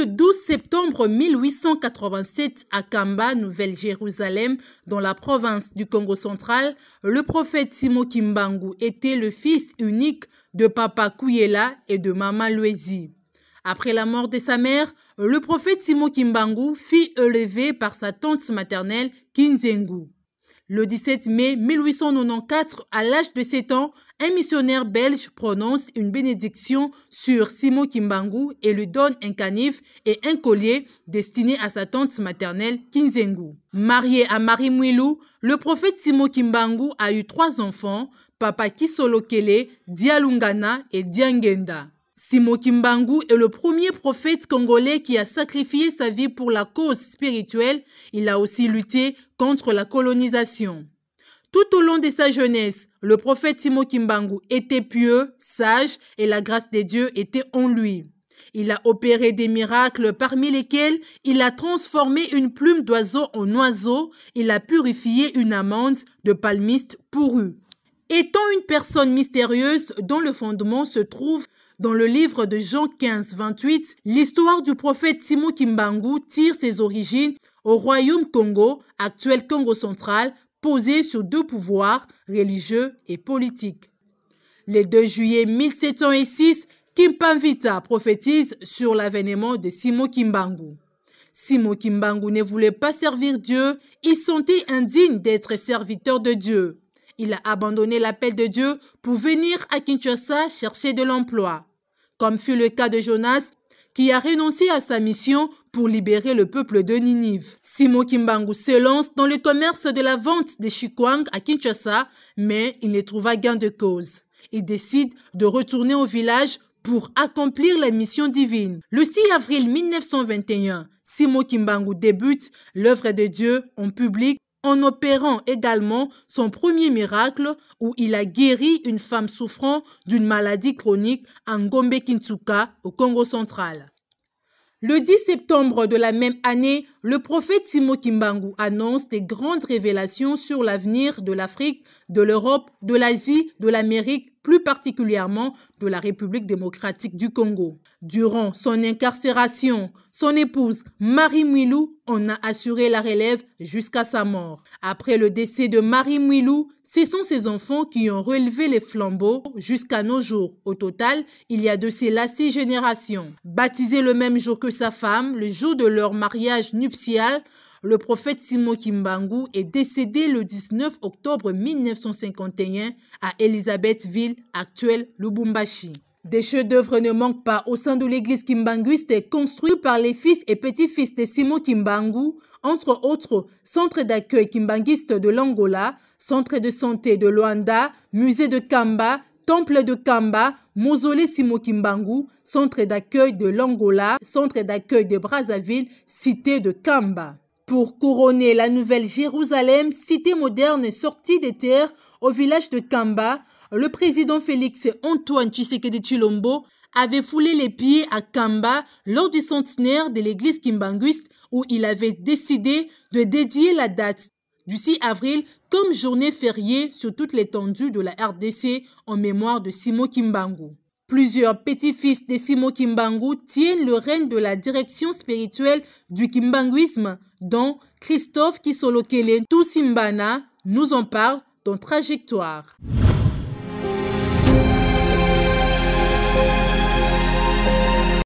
le 12 septembre 1887 à Kamba, Nouvelle-Jérusalem, dans la province du Congo central, le prophète Simo Kimbangu était le fils unique de Papa Kouyela et de Mama Luezi. Après la mort de sa mère, le prophète Simo Kimbangu fit élevé par sa tante maternelle Kinzengu. Le 17 mai 1894, à l'âge de 7 ans, un missionnaire belge prononce une bénédiction sur Simo Kimbangu et lui donne un canif et un collier destiné à sa tante maternelle Kinzengu. Marié à Marie Mouilou, le prophète Simo Kimbangu a eu trois enfants, Papa Kisolokele, Dialungana et Diangenda. Simo Kimbangu est le premier prophète congolais qui a sacrifié sa vie pour la cause spirituelle. Il a aussi lutté contre la colonisation. Tout au long de sa jeunesse, le prophète Simo Kimbangu était pieux, sage et la grâce des dieux était en lui. Il a opéré des miracles parmi lesquels il a transformé une plume d'oiseau en oiseau, il a purifié une amande de palmiste pourrue. Étant une personne mystérieuse dont le fondement se trouve dans le livre de Jean 15, 28, l'histoire du prophète Simo Kimbangu tire ses origines au royaume Congo, actuel Congo central, posé sur deux pouvoirs, religieux et politiques. Le 2 juillet 1706, Vita prophétise sur l'avènement de Simo Kimbangu. Simo Kimbangu ne voulait pas servir Dieu, il sentait indigne d'être serviteur de Dieu. Il a abandonné l'appel de Dieu pour venir à Kinshasa chercher de l'emploi comme fut le cas de Jonas, qui a renoncé à sa mission pour libérer le peuple de Ninive. Simo Kimbangu se lance dans le commerce de la vente des chikwang à Kinshasa, mais il ne trouva gain de cause. Il décide de retourner au village pour accomplir la mission divine. Le 6 avril 1921, Simo Kimbangu débute l'œuvre de Dieu en public en opérant également son premier miracle où il a guéri une femme souffrant d'une maladie chronique en ngombe Kintsuka, au Congo central. Le 10 septembre de la même année, le prophète Simo Kimbangu annonce des grandes révélations sur l'avenir de l'Afrique, de l'Europe, de l'Asie, de l'Amérique, plus particulièrement de la République démocratique du Congo. Durant son incarcération, son épouse Marie Mouilou on a assuré la relève jusqu'à sa mort. Après le décès de Marie Mouilou, ce sont ses enfants qui ont relevé les flambeaux jusqu'à nos jours. Au total, il y a de cela six générations. Baptisé le même jour que sa femme, le jour de leur mariage nuptial, le prophète Simon Kimbangu est décédé le 19 octobre 1951 à Elisabethville, actuelle Lubumbashi. Des chefs-d'œuvre ne manquent pas au sein de l'église kimbanguiste construite par les fils et petits-fils de Simo Kimbangu, entre autres centre d'accueil kimbanguiste de l'Angola, centre de santé de Luanda, musée de Kamba, temple de Kamba, mausolée Simo Kimbangu, centre d'accueil de l'Angola, centre d'accueil de Brazzaville, cité de Kamba. Pour couronner la nouvelle Jérusalem, cité moderne sortie des terres, au village de Kamba, le président Félix Antoine Tshisekedi Chilombo avait foulé les pieds à Kamba lors du centenaire de l'église kimbanguiste où il avait décidé de dédier la date du 6 avril comme journée fériée sur toute l'étendue de la RDC en mémoire de Simo Kimbangu. Plusieurs petits-fils de Simo Kimbangu tiennent le règne de la direction spirituelle du kimbanguisme, dont Christophe Kisolokele Tousimbana nous en parle dans Trajectoire.